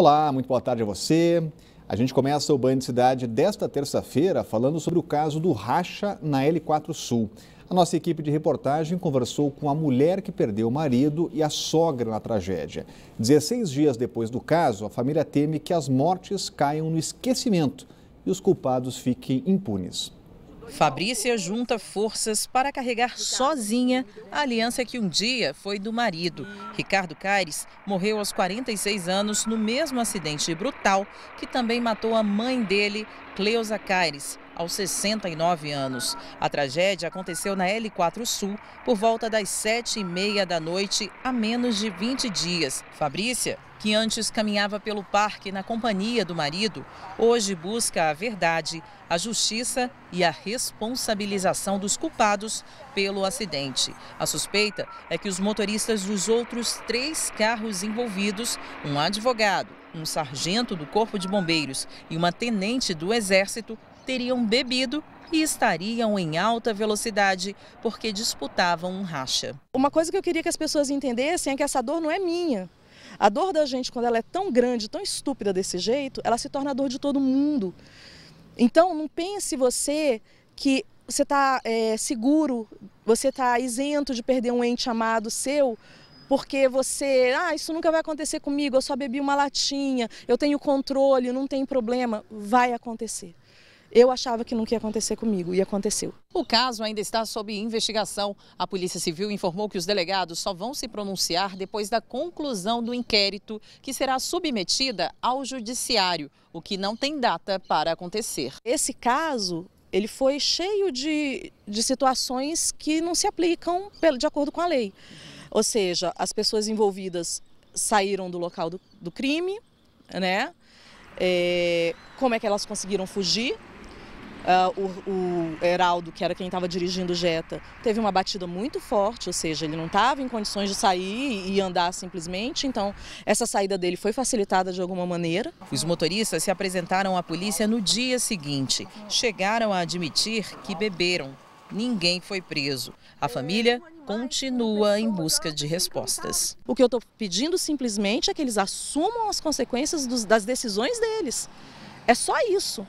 Olá, muito boa tarde a você. A gente começa o Banho de Cidade desta terça-feira falando sobre o caso do racha na L4 Sul. A nossa equipe de reportagem conversou com a mulher que perdeu o marido e a sogra na tragédia. 16 dias depois do caso, a família teme que as mortes caiam no esquecimento e os culpados fiquem impunes. Fabrícia junta forças para carregar sozinha a aliança que um dia foi do marido. Ricardo Caires morreu aos 46 anos no mesmo acidente brutal que também matou a mãe dele, Cleusa Caires, aos 69 anos. A tragédia aconteceu na L4 Sul por volta das 7h30 da noite, a menos de 20 dias. Fabrícia, que antes caminhava pelo parque na companhia do marido, hoje busca a verdade, a justiça e a responsabilização dos culpados pelo acidente. A suspeita é que os motoristas dos outros três carros envolvidos, um advogado, um sargento do Corpo de Bombeiros e uma tenente do Exército teriam bebido e estariam em alta velocidade porque disputavam um racha. Uma coisa que eu queria que as pessoas entendessem é que essa dor não é minha. A dor da gente, quando ela é tão grande, tão estúpida desse jeito, ela se torna a dor de todo mundo. Então, não pense você que você está é, seguro, você está isento de perder um ente amado seu, porque você, ah, isso nunca vai acontecer comigo, eu só bebi uma latinha, eu tenho controle, não tem problema. Vai acontecer. Eu achava que nunca ia acontecer comigo e aconteceu. O caso ainda está sob investigação. A Polícia Civil informou que os delegados só vão se pronunciar depois da conclusão do inquérito, que será submetida ao judiciário, o que não tem data para acontecer. Esse caso ele foi cheio de, de situações que não se aplicam de acordo com a lei. Ou seja, as pessoas envolvidas saíram do local do, do crime, né? É, como é que elas conseguiram fugir? Uh, o, o Heraldo, que era quem estava dirigindo o Jetta, teve uma batida muito forte, ou seja, ele não estava em condições de sair e andar simplesmente, então essa saída dele foi facilitada de alguma maneira. Os motoristas se apresentaram à polícia no dia seguinte. Chegaram a admitir que beberam. Ninguém foi preso. A família continua em busca de respostas. O que eu estou pedindo simplesmente é que eles assumam as consequências dos, das decisões deles. É só isso.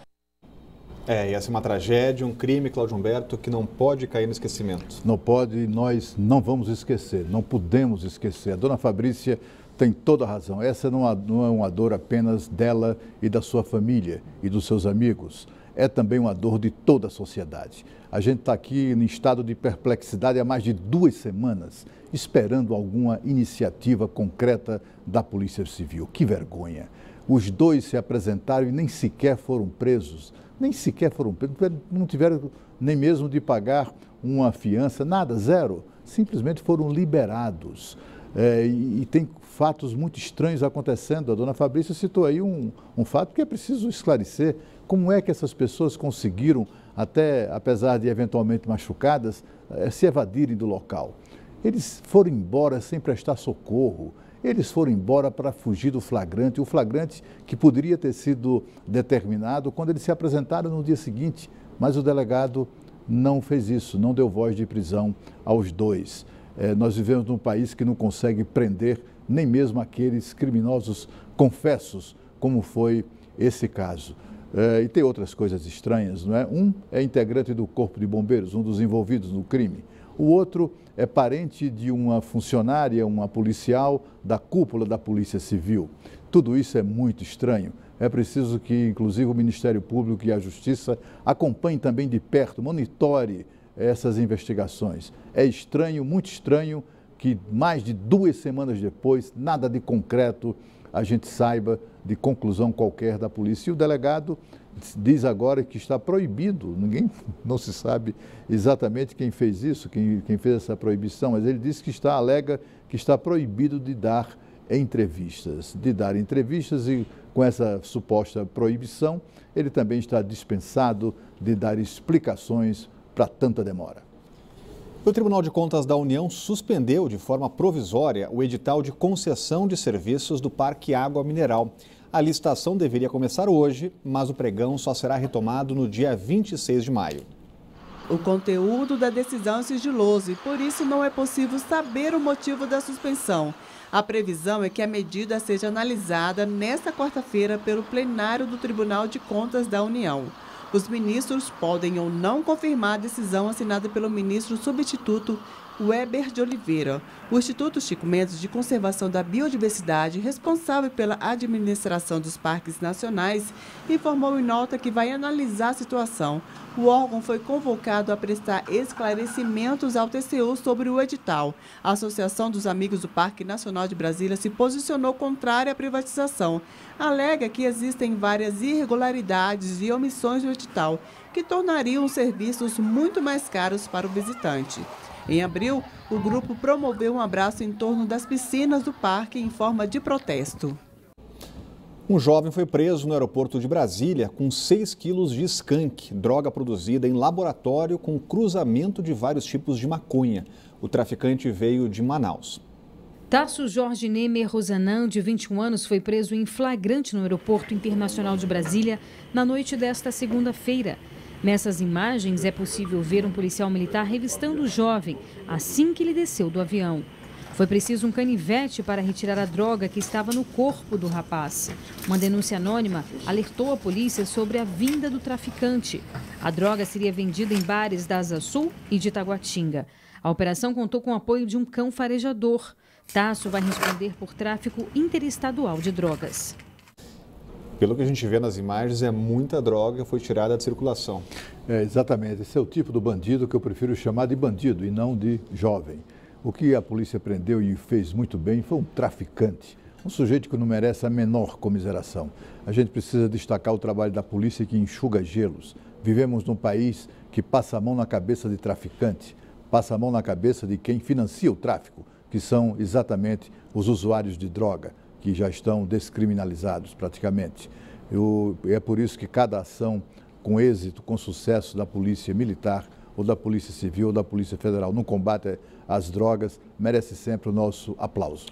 É, e essa é uma tragédia, um crime, Cláudio Humberto, que não pode cair no esquecimento. Não pode nós não vamos esquecer, não podemos esquecer. A dona Fabrícia tem toda a razão. Essa é, não é uma dor apenas dela e da sua família e dos seus amigos. É também uma dor de toda a sociedade. A gente está aqui em estado de perplexidade há mais de duas semanas, esperando alguma iniciativa concreta da Polícia Civil. Que vergonha! Os dois se apresentaram e nem sequer foram presos, nem sequer foram presos, não tiveram nem mesmo de pagar uma fiança, nada, zero. Simplesmente foram liberados. É, e, e, tem fatos muito estranhos acontecendo. A dona Fabrícia citou aí um, um fato que é preciso esclarecer. Como é que essas pessoas conseguiram, até apesar de eventualmente machucadas, é, se evadirem do local? Eles foram embora sem prestar socorro. Eles foram embora para fugir do flagrante, o flagrante que poderia ter sido determinado quando eles se apresentaram no dia seguinte, mas o delegado não fez isso, não deu voz de prisão aos dois. É, nós vivemos num país que não consegue prender nem mesmo aqueles criminosos confessos, como foi esse caso. É, e tem outras coisas estranhas, não é? Um é integrante do Corpo de Bombeiros, um dos envolvidos no crime. O outro é parente de uma funcionária, uma policial da cúpula da Polícia Civil. Tudo isso é muito estranho. É preciso que, inclusive, o Ministério Público e a Justiça acompanhem também de perto, monitore essas investigações. É estranho, muito estranho, que mais de duas semanas depois, nada de concreto a gente saiba de conclusão qualquer da polícia. E o delegado diz agora que está proibido, ninguém não se sabe exatamente quem fez isso, quem, quem fez essa proibição, mas ele diz que está, alega que está proibido de dar entrevistas, de dar entrevistas e com essa suposta proibição, ele também está dispensado de dar explicações para tanta demora. O Tribunal de Contas da União suspendeu de forma provisória o edital de concessão de serviços do Parque Água Mineral. A licitação deveria começar hoje, mas o pregão só será retomado no dia 26 de maio. O conteúdo da decisão é sigiloso e por isso não é possível saber o motivo da suspensão. A previsão é que a medida seja analisada nesta quarta-feira pelo plenário do Tribunal de Contas da União. Os ministros podem ou não confirmar a decisão assinada pelo ministro substituto Weber de Oliveira. O Instituto Chico Mendes de Conservação da Biodiversidade, responsável pela administração dos parques nacionais, informou em nota que vai analisar a situação. O órgão foi convocado a prestar esclarecimentos ao TCU sobre o edital. A Associação dos Amigos do Parque Nacional de Brasília se posicionou contrária à privatização. Alega que existem várias irregularidades e omissões no edital, que tornariam os serviços muito mais caros para o visitante. Em abril, o grupo promoveu um abraço em torno das piscinas do parque em forma de protesto. Um jovem foi preso no aeroporto de Brasília com 6 quilos de skunk, droga produzida em laboratório com cruzamento de vários tipos de maconha. O traficante veio de Manaus. Tarso Jorge Nemer Rosanão, de 21 anos, foi preso em flagrante no Aeroporto Internacional de Brasília na noite desta segunda-feira. Nessas imagens é possível ver um policial militar revistando o jovem assim que ele desceu do avião. Foi preciso um canivete para retirar a droga que estava no corpo do rapaz. Uma denúncia anônima alertou a polícia sobre a vinda do traficante. A droga seria vendida em bares da Asa Sul e de Taguatinga. A operação contou com o apoio de um cão farejador. Tasso vai responder por tráfico interestadual de drogas pelo que a gente vê nas imagens, é muita droga foi tirada de circulação. É, exatamente. Esse é o tipo do bandido que eu prefiro chamar de bandido e não de jovem. O que a polícia prendeu e fez muito bem foi um traficante, um sujeito que não merece a menor comiseração. A gente precisa destacar o trabalho da polícia que enxuga gelos. Vivemos num país que passa a mão na cabeça de traficante, passa a mão na cabeça de quem financia o tráfico, que são exatamente os usuários de droga, que já estão descriminalizados praticamente. Eu, é por isso que cada ação com êxito, com sucesso da Polícia Militar, ou da Polícia Civil, ou da Polícia Federal no combate às drogas, merece sempre o nosso aplauso.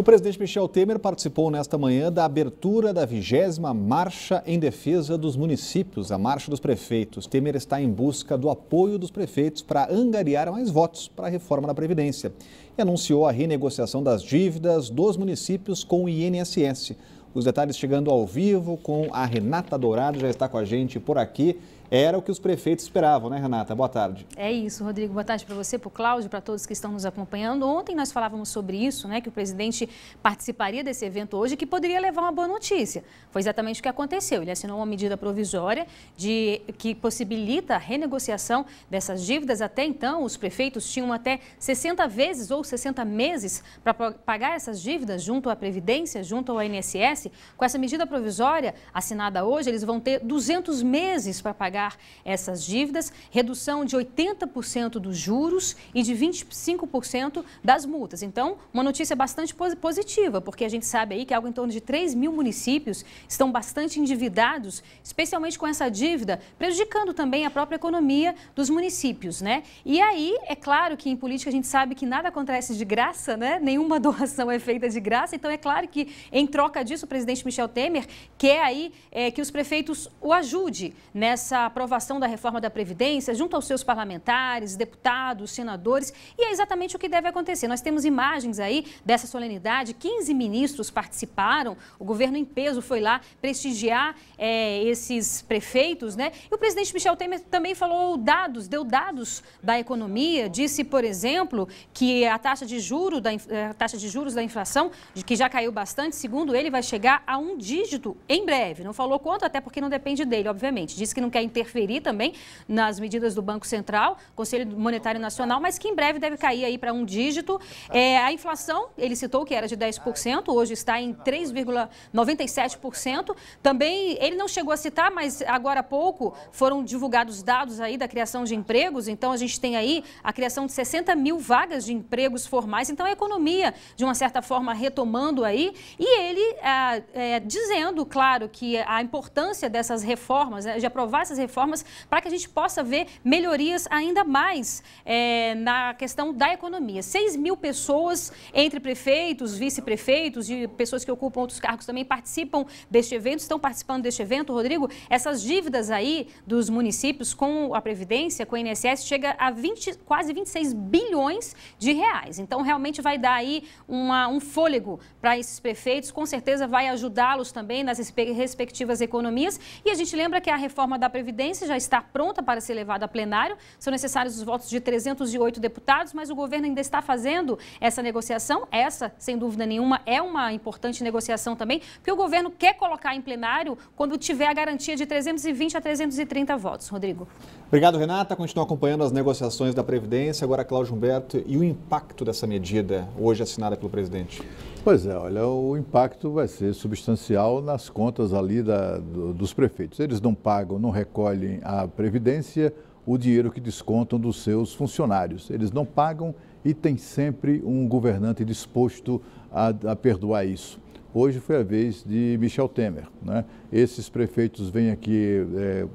O presidente Michel Temer participou nesta manhã da abertura da vigésima Marcha em Defesa dos Municípios, a Marcha dos Prefeitos. Temer está em busca do apoio dos prefeitos para angariar mais votos para a reforma da Previdência e anunciou a renegociação das dívidas dos municípios com o INSS. Os detalhes chegando ao vivo com a Renata Dourado, já está com a gente por aqui. Era o que os prefeitos esperavam, né, Renata? Boa tarde. É isso, Rodrigo. Boa tarde para você, para o Cláudio, para todos que estão nos acompanhando. Ontem nós falávamos sobre isso, né, que o presidente participaria desse evento hoje, que poderia levar uma boa notícia. Foi exatamente o que aconteceu. Ele assinou uma medida provisória de que possibilita a renegociação dessas dívidas. Até então, os prefeitos tinham até 60 vezes ou 60 meses para pagar essas dívidas junto à Previdência, junto ao INSS. Com essa medida provisória assinada hoje, eles vão ter 200 meses para pagar pagar essas dívidas, redução de 80% dos juros e de 25% das multas. Então, uma notícia bastante positiva, porque a gente sabe aí que é algo em torno de 3 mil municípios estão bastante endividados, especialmente com essa dívida, prejudicando também a própria economia dos municípios, né? E aí, é claro que em política a gente sabe que nada acontece de graça, né? Nenhuma doação é feita de graça, então é claro que em troca disso o presidente Michel Temer quer aí é, que os prefeitos o ajude nessa aprovação da reforma da Previdência junto aos seus parlamentares, deputados, senadores, e é exatamente o que deve acontecer. Nós temos imagens aí dessa solenidade, 15 ministros participaram, o governo em peso foi lá prestigiar é, esses prefeitos, né? E o presidente Michel Temer também falou dados, deu dados da economia, disse, por exemplo, que a taxa de, juro da, a taxa de juros da inflação, que já caiu bastante, segundo ele, vai chegar a um dígito em breve. Não falou quanto, até porque não depende dele, obviamente. Disse que não quer interferir também nas medidas do Banco Central, Conselho Monetário Nacional, mas que em breve deve cair aí para um dígito. É, a inflação, ele citou que era de 10%, hoje está em 3,97%. Também ele não chegou a citar, mas agora há pouco foram divulgados dados aí da criação de empregos, então a gente tem aí a criação de 60 mil vagas de empregos formais, então a economia, de uma certa forma, retomando aí, e ele é, é, dizendo, claro, que a importância dessas reformas, né, de aprovar essas reformas para que a gente possa ver melhorias ainda mais é, na questão da economia. 6 mil pessoas, entre prefeitos, vice-prefeitos e pessoas que ocupam outros cargos também participam deste evento, estão participando deste evento, Rodrigo. Essas dívidas aí dos municípios com a Previdência, com o INSS, chega a 20, quase 26 bilhões de reais. Então, realmente vai dar aí uma, um fôlego para esses prefeitos, com certeza vai ajudá-los também nas respectivas economias. E a gente lembra que a reforma da Previdência previdência já está pronta para ser levada a plenário. São necessários os votos de 308 deputados, mas o governo ainda está fazendo essa negociação. Essa, sem dúvida nenhuma, é uma importante negociação também, porque o governo quer colocar em plenário quando tiver a garantia de 320 a 330 votos. Rodrigo. Obrigado, Renata. Continua acompanhando as negociações da Previdência. Agora, Cláudio Humberto, e o impacto dessa medida hoje assinada pelo presidente? Pois é, olha, o impacto vai ser substancial nas contas ali da, do, dos prefeitos. Eles não pagam, não recolhem a Previdência o dinheiro que descontam dos seus funcionários. Eles não pagam e tem sempre um governante disposto a, a perdoar isso. Hoje foi a vez de Michel Temer. Né? Esses prefeitos vêm aqui, é,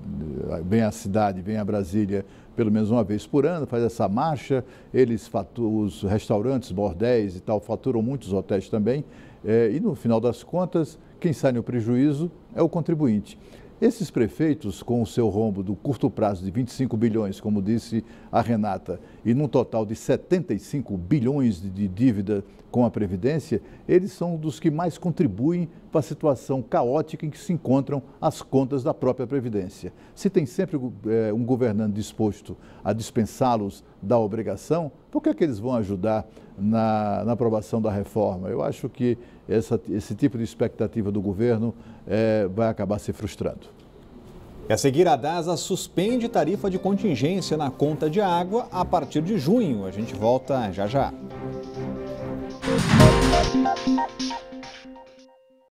vêm à cidade, vêm a Brasília pelo menos uma vez por ano, faz essa marcha. Eles faturam, os restaurantes, bordéis e tal, faturam muitos hotéis também. É, e no final das contas, quem sai no prejuízo é o contribuinte. Esses prefeitos, com o seu rombo do curto prazo de 25 bilhões, como disse a Renata, e num total de 75 bilhões de dívida com a Previdência, eles são dos que mais contribuem para a situação caótica em que se encontram as contas da própria Previdência. Se tem sempre é, um governante disposto a dispensá-los da obrigação, por que, é que eles vão ajudar na, na aprovação da reforma? Eu acho que essa, esse tipo de expectativa do governo é, vai acabar se frustrando. E a seguir, a DASA suspende tarifa de contingência na conta de água a partir de junho. A gente volta já já.